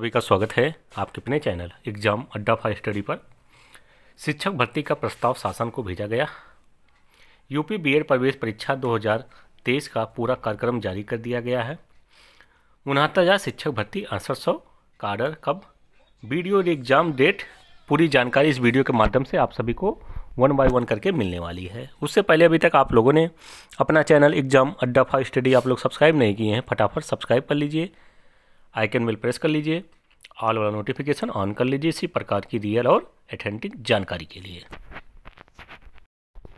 सभी का स्वागत है आपके अपने channel exam Adda for study पर शिक्षक भर्ती का प्रस्ताव शासन को भेजा गया यूपी बीएड प्रवेश परीक्षा 2023 का पूरा कार्यक्रम जारी कर दिया गया है उनहत्तर हज़ार शिक्षक भर्ती अड़सठ सौ कार्डर कब वीडियो एग्जाम डेट पूरी जानकारी इस वीडियो के माध्यम से आप सभी को वन बाय वन करके मिलने वाली है उससे पहले अभी तक आप लोगों ने अपना channel exam Adda for study आप लोग सब्सक्राइब नहीं किए हैं फटाफट सब्सक्राइब कर लीजिए आइकन बिल प्रेस कर लीजिए ऑल वाला नोटिफिकेशन ऑन कर लीजिए इसी प्रकार की रियल और एथेंटिक जानकारी के लिए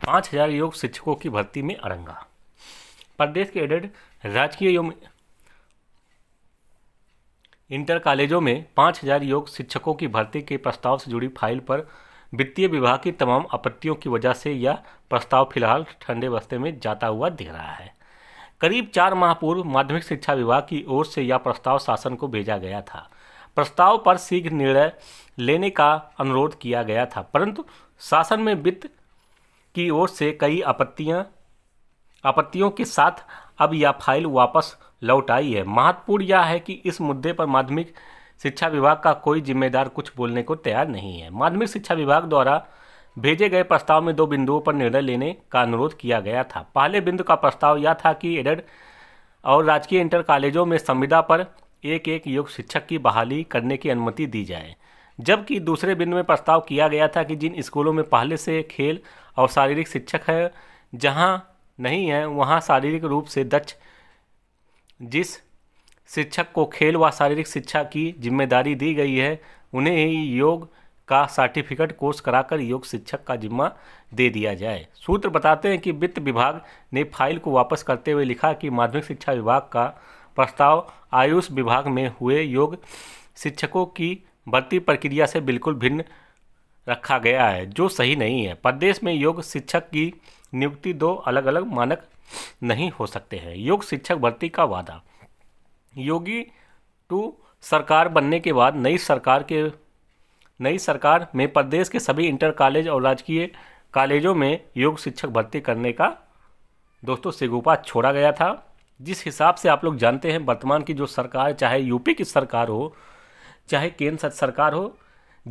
पाँच हजार योग शिक्षकों की भर्ती में अरंगा प्रदेश के एडेड राजकीय एवं इंटर कॉलेजों में पाँच हजार योग शिक्षकों की भर्ती के प्रस्ताव से जुड़ी फाइल पर वित्तीय विभाग की तमाम आपत्तियों की वजह से यह प्रस्ताव फिलहाल ठंडे बस्ते में जाता हुआ दिख रहा है करीब चार माह पूर्व माध्यमिक शिक्षा विभाग की ओर से यह प्रस्ताव शासन को भेजा गया था प्रस्ताव पर शीघ्र निर्णय लेने का अनुरोध किया गया था परंतु शासन में वित्त की ओर से कई आपत्तियां आपत्तियों के साथ अब यह फाइल वापस लौट आई है महत्वपूर्ण यह है कि इस मुद्दे पर माध्यमिक शिक्षा विभाग का कोई जिम्मेदार कुछ बोलने को तैयार नहीं है माध्यमिक शिक्षा विभाग द्वारा भेजे गए प्रस्ताव में दो बिंदुओं पर निर्णय लेने का अनुरोध किया गया था पहले बिंदु का प्रस्ताव यह था कि एडेड और राजकीय इंटर कॉलेजों में संविदा पर एक एक योग शिक्षक की बहाली करने की अनुमति दी जाए जबकि दूसरे बिंदु में प्रस्ताव किया गया था कि जिन स्कूलों में पहले से खेल और शारीरिक शिक्षक है जहाँ नहीं है वहाँ शारीरिक रूप से दक्ष जिस शिक्षक को खेल व शारीरिक शिक्षा की जिम्मेदारी दी गई है उन्हें ही योग का सर्टिफिकेट कोर्स कराकर योग शिक्षक का जिम्मा दे दिया जाए सूत्र बताते हैं कि वित्त विभाग ने फाइल को वापस करते हुए लिखा कि माध्यमिक शिक्षा विभाग का प्रस्ताव आयुष विभाग में हुए योग शिक्षकों की भर्ती प्रक्रिया से बिल्कुल भिन्न रखा गया है जो सही नहीं है प्रदेश में योग शिक्षक की नियुक्ति दो अलग अलग मानक नहीं हो सकते हैं योग शिक्षक भर्ती का वादा योगी टू सरकार बनने के बाद नई सरकार के नई सरकार में प्रदेश के सभी इंटर कॉलेज और राजकीय कॉलेजों में योग शिक्षक भर्ती करने का दोस्तों सिगुपा छोड़ा गया था जिस हिसाब से आप लोग जानते हैं वर्तमान की जो सरकार चाहे यूपी की सरकार हो चाहे केंद्र सरकार हो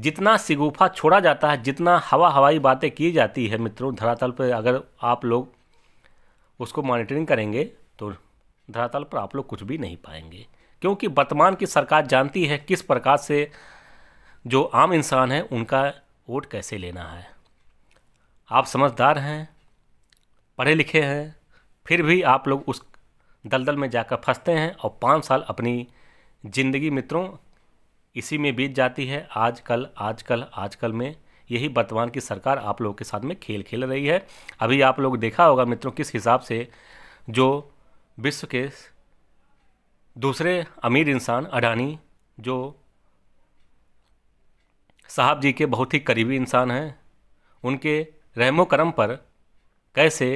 जितना सिगुफा छोड़ा जाता है जितना हवा हवाई बातें की जाती है मित्रों धरातल पर अगर आप लोग उसको मॉनिटरिंग करेंगे तो धरातल पर आप लोग कुछ भी नहीं पाएंगे क्योंकि वर्तमान की सरकार जानती है किस प्रकार से जो आम इंसान है उनका वोट कैसे लेना है आप समझदार हैं पढ़े लिखे हैं फिर भी आप लोग उस दलदल में जाकर फंसते हैं और पाँच साल अपनी ज़िंदगी मित्रों इसी में बीत जाती है आजकल आजकल आजकल में यही वर्तमान की सरकार आप लोगों के साथ में खेल खेल रही है अभी आप लोग देखा होगा मित्रों किस हिसाब से जो विश्व के दूसरे अमीर इंसान अडानी जो साहब जी के बहुत ही करीबी इंसान हैं उनके रहमो करम पर कैसे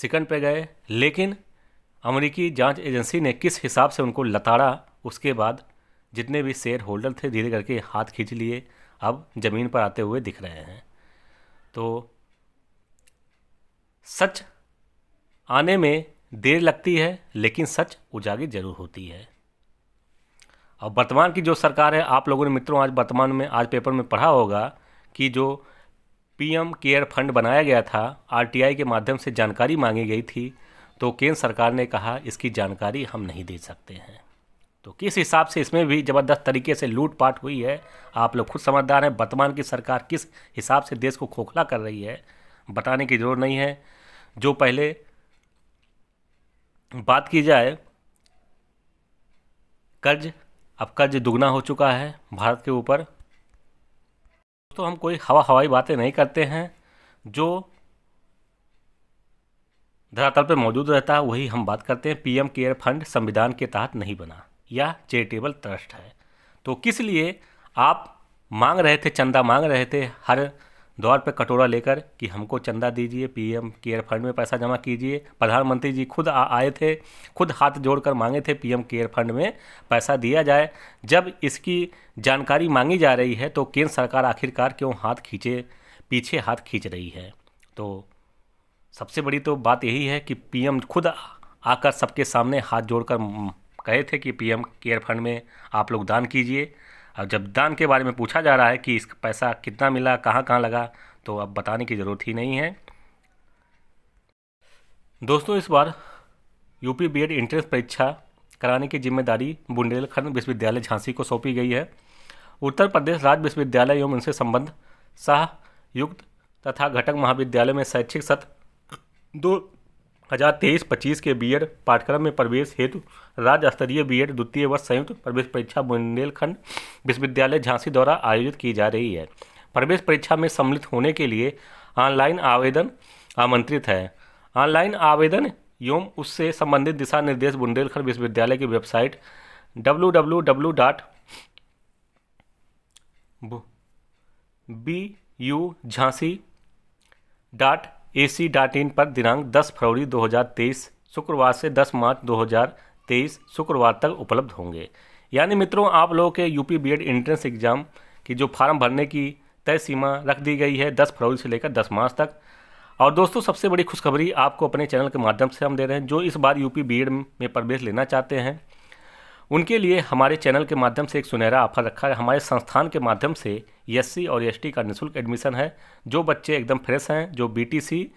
सिकंड पे गए लेकिन अमेरिकी जांच एजेंसी ने किस हिसाब से उनको लताड़ा उसके बाद जितने भी शेयर होल्डर थे धीरे करके हाथ खींच लिए अब ज़मीन पर आते हुए दिख रहे हैं तो सच आने में देर लगती है लेकिन सच उजागर जरूर होती है और वर्तमान की जो सरकार है आप लोगों ने मित्रों आज वर्तमान में आज पेपर में पढ़ा होगा कि जो पीएम केयर फंड बनाया गया था आरटीआई के माध्यम से जानकारी मांगी गई थी तो केंद्र सरकार ने कहा इसकी जानकारी हम नहीं दे सकते हैं तो किस हिसाब से इसमें भी ज़बरदस्त तरीके से लूटपाट हुई है आप लोग खुद समझदार हैं वर्तमान की सरकार किस हिसाब से देश को खोखला कर रही है बताने की ज़रूरत नहीं है जो पहले बात की जाए कर्ज आपका जो दुगना हो चुका है भारत के ऊपर तो हम कोई हवा हवाई बातें नहीं करते हैं जो धरातल पर मौजूद रहता है वही हम बात करते हैं पीएम केयर फंड संविधान के तहत नहीं बना या चैरिटेबल ट्रस्ट है तो किस लिए आप मांग रहे थे चंदा मांग रहे थे हर द्वार पर कटोरा लेकर कि हमको चंदा दीजिए पीएम केयर फंड में पैसा जमा कीजिए प्रधानमंत्री जी खुद आए थे खुद हाथ जोड़कर मांगे थे पीएम केयर फंड में पैसा दिया जाए जब इसकी जानकारी मांगी जा रही है तो केंद्र सरकार आखिरकार क्यों हाथ खींचे पीछे हाथ खींच रही है तो सबसे बड़ी तो बात यही है कि पीएम खुद आकर सबके सामने हाथ जोड़कर कहे थे कि पीएम केयर फंड में आप लोग दान कीजिए अब जब दान के बारे में पूछा जा रहा है कि इसका पैसा कितना मिला कहाँ कहाँ लगा तो अब बताने की ज़रूरत ही नहीं है दोस्तों इस बार यूपी बीएड एंट्रेंस परीक्षा कराने की जिम्मेदारी बुंदेलखंड विश्वविद्यालय झांसी को सौंपी गई है उत्तर प्रदेश राज्य विश्वविद्यालय एवं उनसे संबद्ध सह युक्त तथा घटक महाविद्यालय में शैक्षिक सत्र दो हजार तेईस पच्चीस के बी एड पाठ्यक्रम में प्रवेश हेतु राज्य स्तरीय बी एड द्वितीय वर्ष संयुक्त प्रवेश परीक्षा बुंदेलखंड विश्वविद्यालय झांसी द्वारा आयोजित की जा रही है प्रवेश परीक्षा में सम्मिलित होने के लिए ऑनलाइन आवेदन आमंत्रित है ऑनलाइन आवेदन एवं उससे संबंधित दिशा निर्देश बुंदेलखंड विश्वविद्यालय की website W W W dot B U Jhansi dot A dot in पर दिनांक 10 फरवरी 2023 शुक्रवार से 10 मार्च 2023 शुक्रवार तक उपलब्ध होंगे यानी मित्रों आप लोगों के यूपी बीएड एंट्रेंस एग्ज़ाम की जो फार्म भरने की तय सीमा रख दी गई है 10 फरवरी से लेकर 10 मार्च तक और दोस्तों सबसे बड़ी खुशखबरी आपको अपने चैनल के माध्यम से हम दे रहे हैं जो इस बार यूपी बीएड में प्रवेश लेना चाहते हैं उनके लिए हमारे चैनल के माध्यम से एक सुनहरा ऑफर रखा है हमारे संस्थान के माध्यम से एस और एस का निःशुल्क एडमिशन है जो बच्चे एकदम फ्रेश हैं जो बी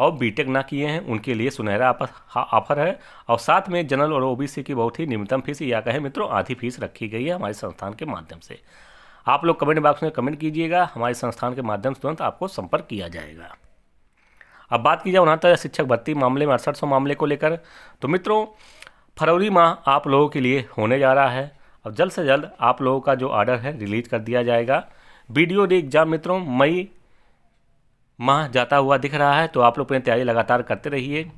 और बीटेक ना किए हैं उनके लिए सुनहरा ऑफर है और साथ में जनरल और ओबीसी की बहुत ही न्यूनतम फीस या कहें मित्रों आधी फीस रखी गई है हमारे संस्थान के माध्यम से आप लोग कमेंट बॉक्स में कमेंट कीजिएगा हमारे संस्थान के माध्यम से तुरंत आपको संपर्क किया जाएगा अब बात की जाए उनहत्तर शिक्षक भर्ती मामले में अड़सठ सौ मामले को लेकर तो मित्रों फरवरी माह आप लोगों के लिए होने जा रहा है अब जल्द से जल्द आप लोगों का जो ऑर्डर है रिलीज कर दिया जाएगा वीडियो डी एग्ज़ाम मित्रों मई माह जाता हुआ दिख रहा है तो आप लोग अपनी तैयारी लगातार करते रहिए